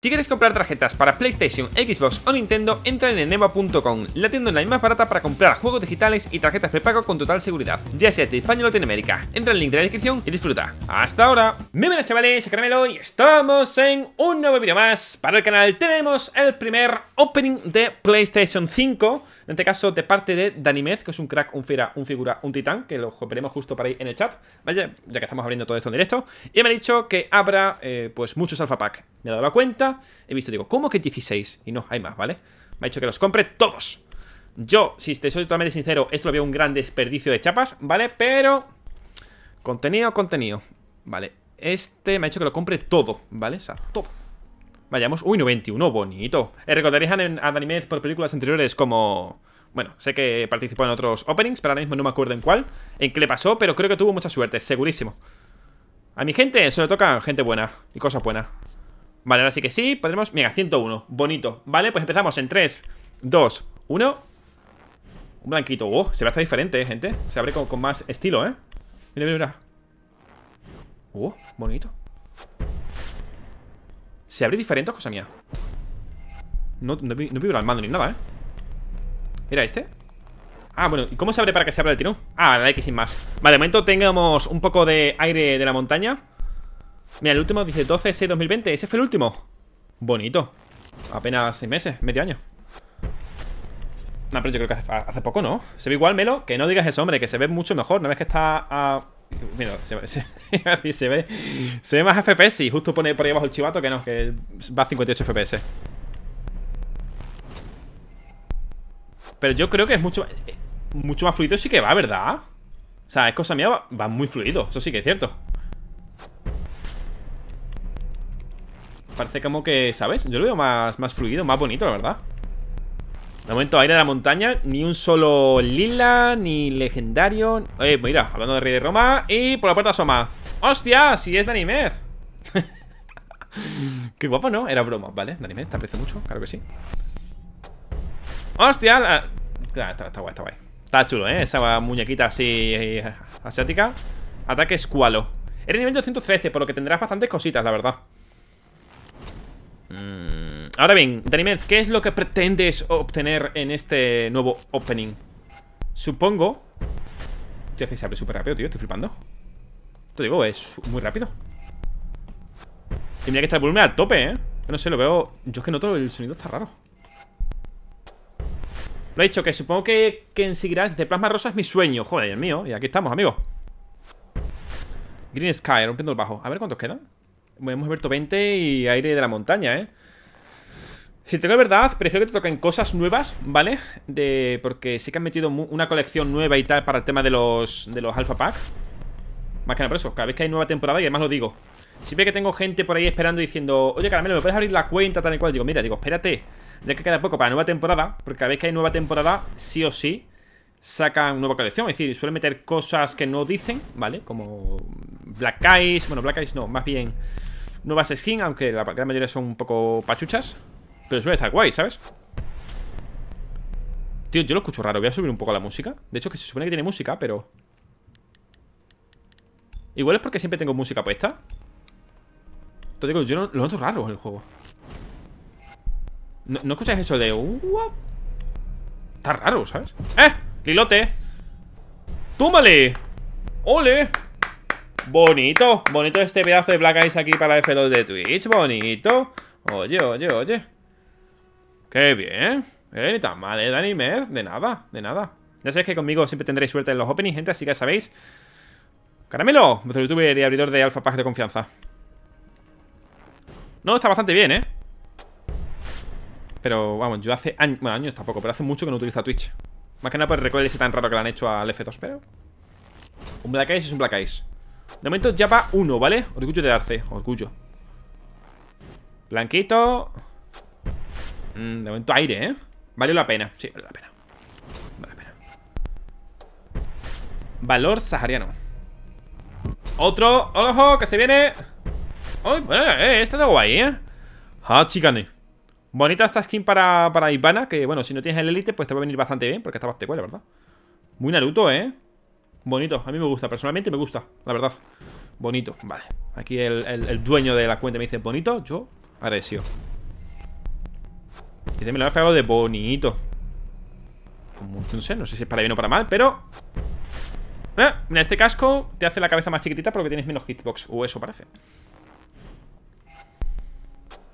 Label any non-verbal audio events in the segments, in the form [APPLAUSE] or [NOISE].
Si quieres comprar tarjetas para PlayStation, Xbox o Nintendo, entra en enema.com, la tienda online más barata para comprar juegos digitales y tarjetas prepago con total seguridad, ya sea de España o Latinoamérica. Entra en el link de la descripción y disfruta. ¡Hasta ahora! Muy chavales, Caramelo y estamos en un nuevo vídeo más para el canal. Tenemos el primer opening de PlayStation 5, en este caso de parte de Danimez, que es un crack, un fiera, un figura, un titán, que lo veremos justo para ahí en el chat, ¿vale? ya que estamos abriendo todo esto en directo. Y me ha dicho que habrá eh, pues muchos alpha pack. Me he dado la cuenta, he visto, digo, ¿cómo que 16? Y no, hay más, ¿vale? Me ha dicho que los compre todos. Yo, si te soy totalmente sincero, esto lo veo un gran desperdicio de chapas, ¿vale? Pero... Contenido, contenido. Vale, este me ha dicho que lo compre todo, ¿vale? O sea, todo. Vayamos, uy, 91, bonito. Eh, recordaréis a, a por películas anteriores como... Bueno, sé que participó en otros openings, pero ahora mismo no me acuerdo en cuál, en qué le pasó, pero creo que tuvo mucha suerte, segurísimo. A mi gente, eso le toca gente buena y cosas buenas. Vale, ahora sí que sí, podremos... Mira, 101, bonito Vale, pues empezamos en 3, 2, 1 Un blanquito, oh, se ve hasta diferente, eh, gente Se abre con, con, más estilo, ¿eh? Mira, mira, mira Oh, bonito Se abre diferente, cosa mía No, no, no vibra el mando ni nada, ¿eh? Mira este Ah, bueno, ¿y cómo se abre para que se abra el tirón? Ah, la que sin más Vale, de momento tengamos un poco de aire de la montaña Mira, el último dice 12-6-2020. Ese fue el último. Bonito. Apenas 6 meses, medio año. No, pero yo creo que hace, poco, ¿no? Se ve igual, Melo. Que no digas eso, hombre, que se ve mucho mejor. No ves que está a. Mira, se, ve, [LAUGHS] se ve más FPS y justo pone por ahí abajo el chivato que no, que va a 58 FPS. Pero yo creo que es mucho, eh, mucho más fluido, sí que va, ¿verdad? O sea, es cosa mía, va muy fluido, eso sí que es cierto. Parece como que, ¿sabes? Yo lo veo más, más fluido, más bonito, la verdad De momento, aire de la montaña Ni un solo lila, ni legendario Oye, eh, mira, hablando de Rey de Roma Y por la puerta asoma ¡Hostia! Si es Danimez [LAUGHS] Qué guapo, ¿no? Era broma, ¿vale? Danimez, te aprecio mucho, claro que sí ¡Hostia! Ah, está, guay, está guay Está chulo, ¿eh? Esa muñequita así eh, asiática Ataque escualo Eres nivel 213, por lo que tendrás bastantes cositas, la verdad Mm, ahora bien, Danimed, ¿qué es lo que pretendes obtener en este nuevo opening? Supongo... Tío, es que se abre súper rápido, tío, estoy flipando. Esto, digo, es muy rápido. mira que estar el volumen al tope, ¿eh? no sé, lo veo... Yo es que noto el sonido está raro. Lo he dicho, que supongo que, que en de Plasma Rosa es mi sueño. Joder, es mío. Y aquí estamos, amigos. Green Sky, rompiendo el bajo. A ver cuántos quedan. Hemos abierto 20 y aire de la montaña, ¿eh? Si te la verdad, prefiero que te toquen cosas nuevas, ¿vale? De, porque sí que han metido una colección nueva y tal para el tema de los, de los Alpha Packs. Más que nada por eso, cada vez que hay nueva temporada, y además lo digo. Siempre que tengo gente por ahí esperando diciendo, oye Caramelo, ¿me puedes abrir la cuenta tal y cual? Digo, mira, digo, espérate, ya que queda poco para nueva temporada, porque cada vez que hay nueva temporada, sí o sí, sacan nueva colección. Es decir, suelen meter cosas que no dicen, ¿vale? Como Black Eyes, bueno, Black Eyes no, más bien nuevas skins, aunque la gran mayoría son un poco pachuchas. Pero suele estar guay, ¿sabes? Tío, yo lo escucho raro. Voy a subir un poco la música. De hecho, que se supone que tiene música, pero... Igual es porque siempre tengo música puesta. Te digo, yo lo noto raro en el juego. ¿No, escuchas escucháis eso de... What? Está raro, ¿sabes? ¡Eh! ¡Lilote! ¡Túmale! ¡Ole! Bonito, bonito este pedazo de Black Eyes aquí para el F2 de Twitch, bonito Oye, oye, oye Qué bien Eh, ni tan mal, eh, anime, de nada, de nada Ya sabéis que conmigo siempre tendréis suerte en los openings, gente, así que sabéis Caramelo, vuestro youtuber y abridor de Alpha Pack de confianza No, está bastante bien, eh Pero, vamos, yo hace años, bueno, años tampoco, pero hace mucho que no utilizo Twitch Más que nada por el recuerdo ese tan raro que le han hecho al F2, pero... Un Black Eyes es un Black Eyes de momento ya va uno, ¿vale? Orgullo de Arce, orgullo Blanquito mm, De momento aire, ¿eh? Vale la pena, sí, vale la pena Vale la pena Valor sahariano Otro, ojo, que se viene ¡Uy! bueno, eh, este de guay, eh! ¡Ah, chicane! Bonita esta skin para, para Ivana Que, bueno, si no tienes el Elite, pues te va a venir bastante bien Porque está bastante la ¿verdad? Muy Naruto, ¿eh? Bonito, a mí me gusta, personalmente me gusta, la verdad Bonito, vale Aquí el, dueño de la cuenta me dice bonito Yo agradeció Y también me lo pegado de bonito sé, no sé si es para bien o para mal, pero eh, En este casco te hace la cabeza más chiquitita porque tienes menos hitbox O eso parece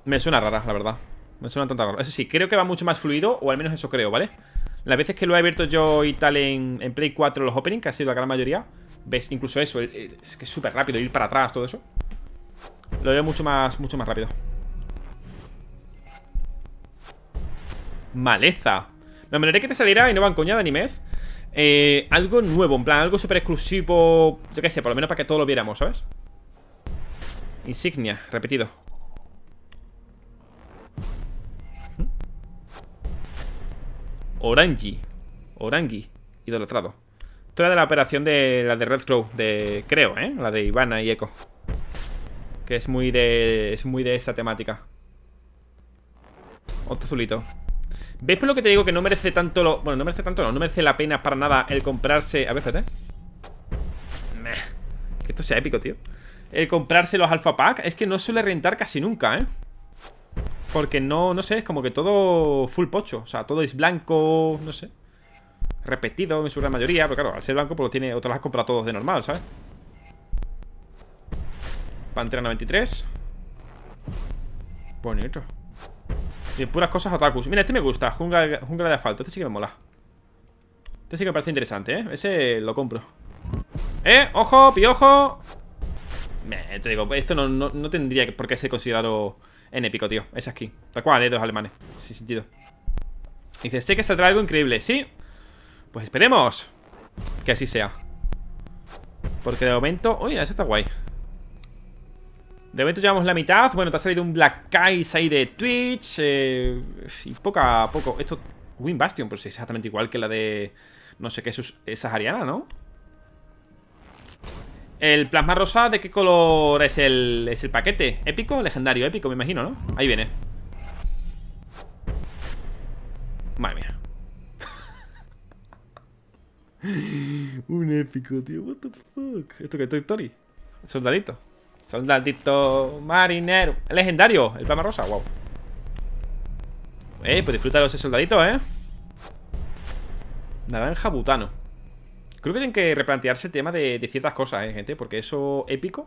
Me suena rara, la verdad Me suena tanta rara Eso sí, creo que va mucho más fluido O al menos eso creo, ¿vale? vale las veces que lo he abierto yo y tal en, Play 4 los openings, que ha sido la gran mayoría, ves incluso eso, eh, eh, es que es súper rápido ir para atrás, todo eso. Lo veo mucho más, mucho más rápido. Maleza. Me manera que te saliera y no van coñada ni mez eh, algo nuevo, en plan, algo súper exclusivo. Yo qué sé, por lo menos para que todos lo viéramos, ¿sabes? Insignia, repetido. Orangi. Orangi, idolatrado. era de la operación de la de Red Crow, de creo, ¿eh? La de Ivana y Echo. Que es muy de es muy de esa temática. Otro azulito. ¿Ves por lo que te digo que no merece tanto lo... Bueno, no merece tanto, no, no merece la pena para nada el comprarse... A ver, espérate. Que esto sea épico, tío. El comprarse los Alpha Pack es que no suele rentar casi nunca, ¿eh? Porque no, no sé, es como que todo full pocho. O sea, todo es blanco, no sé. Repetido en su gran mayoría, pero claro, al ser blanco, pues lo tiene, Otras las compra todos de normal, ¿sabes? Pantera 93. Bonito. Y puras cosas otakus. Mira, este me gusta, jungla, de asfalto. Este sí que me mola. Este sí que me parece interesante, ¿eh? Ese lo compro. ¡Eh! ¡Ojo! ¡Piojo! Me, te digo, esto no, no, no tendría por qué ser considerado en épico, tío. Es aquí. Tal cual, eh, De los alemanes. Sin sentido. Dice, sé que saldrá algo increíble. ¿Sí? Pues esperemos que así sea. Porque de momento... Uy, esa este está guay. De momento llevamos la mitad. Bueno, te ha salido un Black Kais ahí de Twitch. Eh, y poco a poco. Esto... Win Bastion, pues es exactamente igual que la de... No sé qué, es, esa Ariana, ¿no? El plasma rosa, ¿de qué color es el, es el paquete? ¿Épico? Legendario, épico, me imagino, ¿no? Ahí viene Madre mía [LAUGHS] Un épico, tío, what the fuck ¿Esto qué es Toy Soldadito Soldadito marinero Legendario, el plasma rosa, wow Eh, pues disfrútalo ese soldadito, eh Naranja butano Creo que tienen que replantearse el tema de, ciertas cosas, ¿eh, gente? Porque eso épico.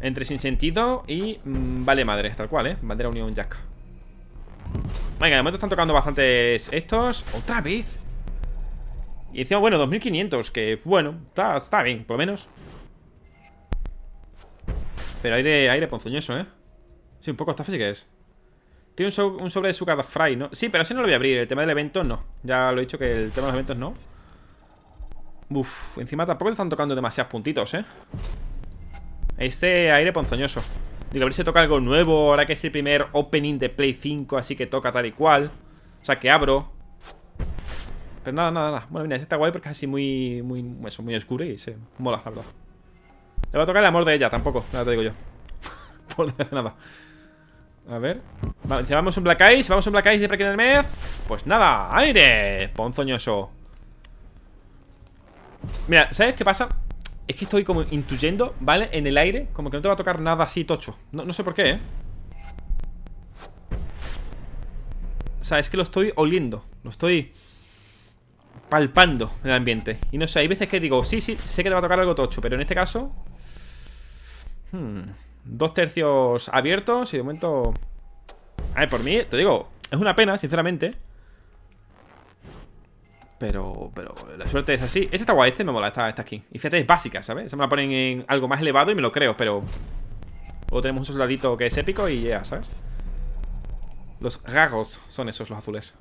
Entre sin sentido y mm, vale madre, tal cual, ¿eh? Bandera Unión Jack. Venga, de momento están tocando bastantes estos. ¡Otra vez! Y encima, bueno, 2500, que bueno, está, está bien, por lo menos. Pero aire, aire ponzoñoso, ¿eh? Sí, un poco Está sí que es. Tiene un, sobre de Sugar Fry, ¿no? Sí, pero así no lo voy a abrir. El tema del evento no. Ya lo he dicho que el tema de los eventos no. Uf, encima tampoco te están tocando demasiados puntitos, ¿eh? Este aire ponzoñoso. Digo, a ver si toca algo nuevo, ahora que es el primer opening de Play 5, así que toca tal y cual. O sea, que abro. Pero nada, nada, nada. Bueno, mira, este está guay porque es así muy, muy, eso, muy oscuro y se mola, la verdad. Le va a tocar el amor de ella, tampoco, nada te digo yo. [LAUGHS] Por nada. A ver. Vale, encima vamos un Black Ice, vamos a un Black Ice de Pues nada, aire, ponzoñoso. Mira, ¿sabes qué pasa? Es que estoy como intuyendo, ¿vale? En el aire, como que no te va a tocar nada así tocho No, sé por qué, ¿eh? O sea, es que lo estoy oliendo Lo estoy palpando en el ambiente Y no sé, hay veces que digo, sí, sí, sé que te va a tocar algo tocho Pero en este caso... Hmm, dos tercios abiertos y de momento... A ver, por mí, te digo, es una pena, sinceramente pero, pero la suerte es así. Este está guay, este me mola, esta, aquí. Y fíjate, es básica, ¿sabes? Se me la ponen en algo más elevado y me lo creo, pero... Luego tenemos un soldadito que es épico y ya, ¿sabes? Los gagos son esos, los azules.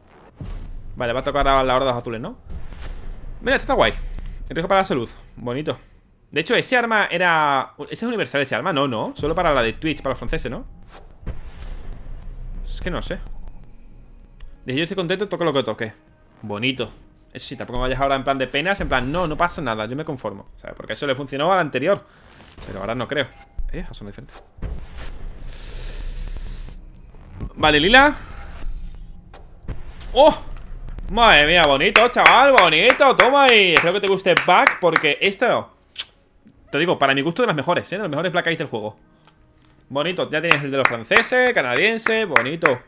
Vale, va a tocar a la hora de los azules, ¿no? Mira, este está guay. riesgo para la salud. Bonito. De hecho, ese arma era... ¿Ese es universal ese arma? No, no. Solo para la de Twitch, para los franceses, ¿no? Es que no sé. de yo estoy contento, toco lo que toque. Bonito. Eso sí, tampoco vayas ahora en plan de penas, en plan, no, no pasa nada, yo me conformo. ¿Sabes? Porque eso le funcionó al anterior. Pero ahora no creo. Eh, son diferentes. Vale, Lila. ¡Oh! Madre mía, bonito, chaval, bonito. Toma ahí. Espero que te guste Back, porque esto Te digo, para mi gusto de las mejores, ¿eh? De las mejores Black del juego. Bonito, ya tienes el de los franceses, Canadiense, bonito.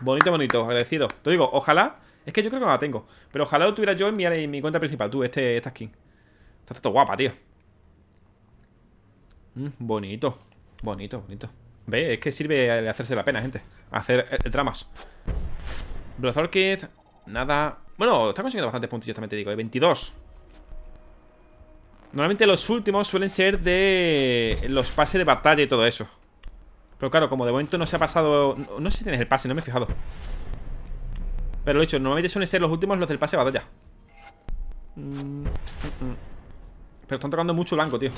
Bonito, bonito, agradecido. Te digo, ojalá es que yo creo que no la tengo. Pero ojalá lo tuviera yo en mi, cuenta principal, tú, este, esta skin. Está todo guapa, tío. Mm, bonito. Bonito, bonito. Ve, es que sirve hacerse la pena, gente. Hacer tramas. dramas. Blood nada. Bueno, está consiguiendo bastantes puntos Yo también te digo. 22. ¿eh? Normalmente los últimos suelen ser de los pases de batalla y todo eso. Pero claro, como de momento no se ha pasado... No, no sé si tienes el pase, no me he fijado. Pero lo dicho, normalmente suelen ser los últimos los del pase batalla. Pero están tocando mucho blanco, tío.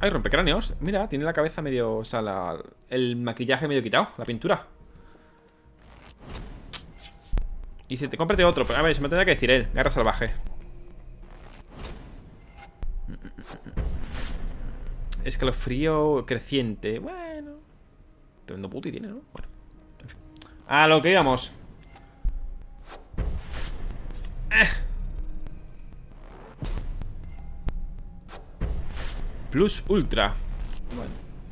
Ay, rompecráneos. Mira, tiene la cabeza medio... O sea, el maquillaje medio quitado. La pintura. Y si te cómprate otro. a ver, se me tendría que decir él. Garra salvaje. Escalofrío creciente. Bueno. Tremendo puti tiene, ¿no? Bueno. A lo que íbamos eh. Plus Ultra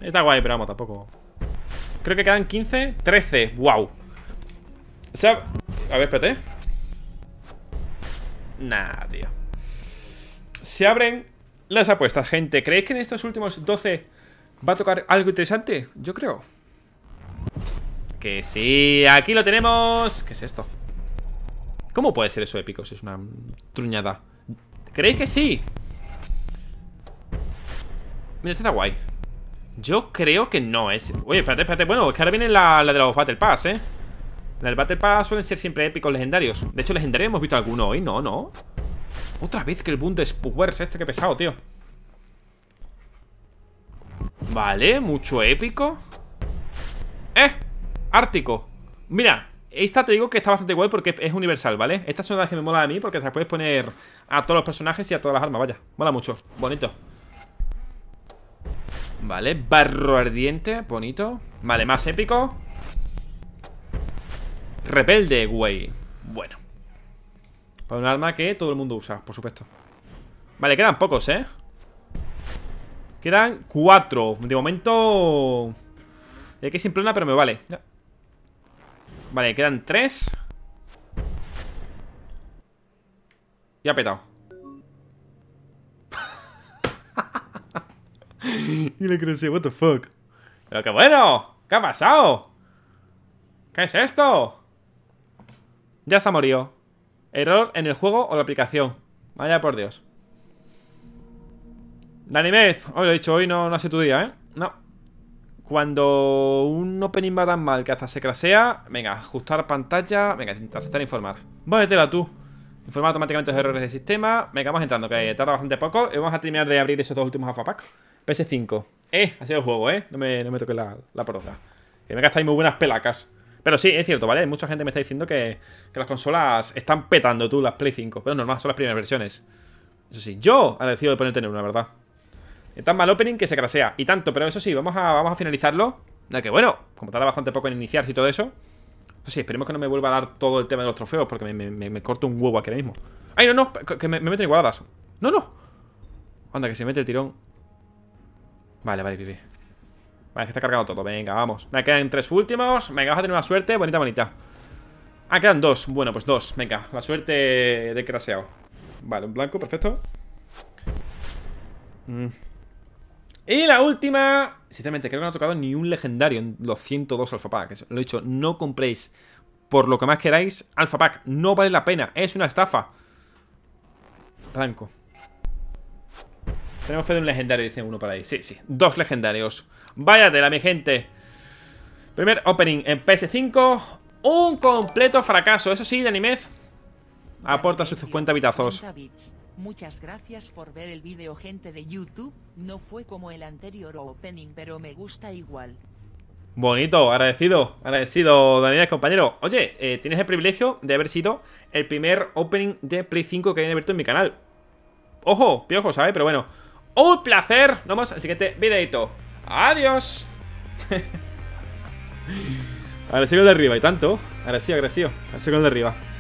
está guay, pero vamos, tampoco Creo que quedan 15 13, wow a ver, espérate Nah, tío Se abren las apuestas, gente ¿Creéis que en estos últimos 12 va a tocar algo interesante? Yo creo que sí, aquí lo tenemos ¿Qué es esto? ¿Cómo puede ser eso épico si es una truñada? ¿Creéis que sí? Mira, este está guay Yo creo que no es Oye, espérate, espérate Bueno, es que ahora viene la, la de los Battle Pass, ¿eh? La del Battle Pass suelen ser siempre épicos legendarios De hecho, legendarios hemos visto alguno hoy No, no Otra vez que el boom de este Que pesado, tío Vale, mucho épico Eh Ártico. Mira, esta te digo que está bastante guay porque es universal, ¿vale? Esta son las que me mola a mí porque se las puedes poner a todos los personajes y a todas las armas, vaya. Mola mucho. Bonito. Vale, barro ardiente, bonito. Vale, más épico. Rebelde, güey. Bueno. Para un arma que todo el mundo usa, por supuesto. Vale, quedan pocos, ¿eh? Quedan cuatro. De momento... Hay que sin una pero me vale. Vale, quedan tres Y ha petado [LAUGHS] Y le crecí, what the fuck Pero qué bueno, ¿qué ha pasado? ¿Qué es esto? Ya está morido Error en el juego o la aplicación Vaya por Dios Danimez, hoy lo he dicho, hoy no, no ha sido tu día, ¿eh? No cuando un opening va tan mal que hasta se crasea, venga, ajustar pantalla, venga, aceptar e informar. Vámetela tú. Informar automáticamente los errores del sistema. Venga, vamos entrando, que tarda bastante poco. vamos a terminar de abrir esos dos últimos packs PS5. Eh, ha sido el juego, eh. No me, no toque la, la Venga, Que me gastáis muy buenas pelacas. Pero sí, es cierto, ¿vale? Mucha gente me está diciendo que, las consolas están petando tú, las Play 5. Pero normal, son las primeras versiones. Eso sí, yo agradecido de ponerte en una, ¿verdad? Tan mal opening que se crasea. Y tanto, pero eso sí, vamos a, vamos a finalizarlo. Ya que bueno, como tarda bastante poco en iniciar y todo eso. Eso sí, esperemos que no me vuelva a dar todo el tema de los trofeos, porque me, corto un huevo aquí ahora mismo. ¡Ay, no, no! Que me, meten igualadas. ¡No, no! Anda, que se mete el tirón. Vale, vale, pipi. Vale, que está cargado todo. Venga, vamos. Me quedan tres últimos. Venga, vas a tener una suerte. Bonita, bonita. Ah, quedan dos. Bueno, pues dos. Venga, la suerte de craseado. Vale, un blanco, perfecto. Mmm y la última, sinceramente creo que no ha tocado ni un legendario en los 102 Alpha Packs. Lo he dicho, no compréis por lo que más queráis Alpha Pack. No vale la pena, es una estafa. Blanco. Tenemos fe de un legendario, dice uno para ahí. Sí, sí, dos legendarios. Váyatela, mi gente. Primer opening en PS5. Un completo fracaso. Eso sí, de Animez aporta sus 50 bitazos. Muchas gracias por ver el video gente de YouTube, no fue como el anterior opening pero me gusta igual. Bonito, agradecido, agradecido Daniel, compañero. Oye, eh, tienes el privilegio de haber sido el primer opening de Play 5 que hayan abierto en mi canal. Ojo, piojo, ¿sabes? Pero bueno, un placer. Nos vemos al siguiente videito. Adiós. [LAUGHS] agradecido de arriba, y tanto. Agradecido, agradecido. Agradecido de arriba.